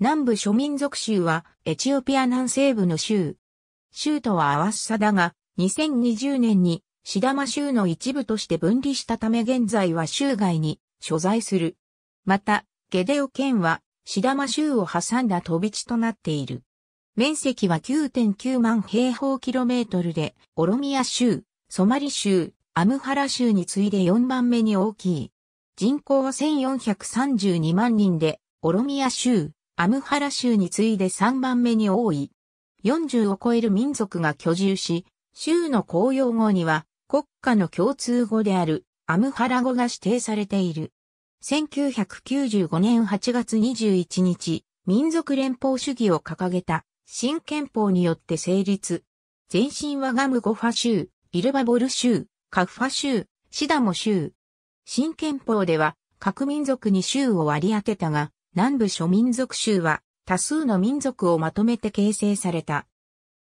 南部諸民族州はエチオピア南西部の州。州とはアワッサだが、2020年にシダマ州の一部として分離したため現在は州外に所在する。また、ゲデオ県はシダマ州を挟んだ飛び地となっている。面積は9.9万平方キロメートルで、オロミア州、ソマリ州、アムハラ州に次いで4番目に大きい。人口は1432万人で、オロミア州、アムハラ州に次いで3番目に多い。40を超える民族が居住し、州の公用語には国家の共通語であるアムハラ語が指定されている。1995年8月21日、民族連邦主義を掲げた新憲法によって成立。前身はガムゴファ州、イルバボル州、カファ州、シダモ州。新憲法では各民族に州を割り当てたが、南部諸民族州は多数の民族をまとめて形成された。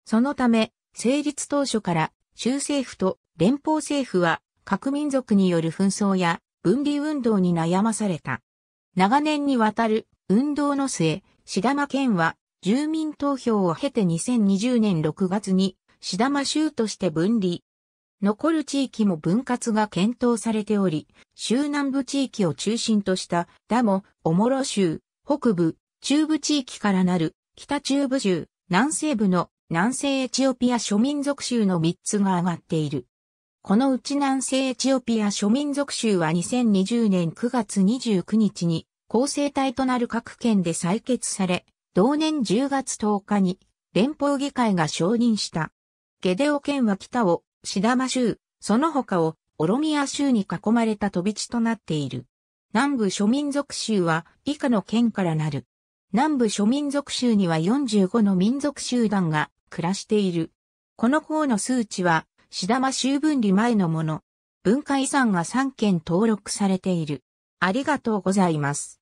そのため、成立当初から州政府と連邦政府は各民族による紛争や分離運動に悩まされた。長年にわたる運動の末、シダマ県は住民投票を経て2020年6月にシダマ州として分離、残る地域も分割が検討されており、州南部地域を中心としたダモ、オモロ州、北部、中部地域からなる北中部州、南西部の南西エチオピア諸民族州の3つが挙がっている。このうち南西エチオピア諸民族州は2020年9月29日に構成体となる各県で採決され、同年10月10日に連邦議会が承認した。ゲデオ県は北をシダマ州、その他をオロミア州に囲まれた飛び地となっている。南部諸民族州は以下の県からなる。南部諸民族州には45の民族集団が暮らしている。この項の数値は、シダマ州分離前のもの。文化遺産が3件登録されている。ありがとうございます。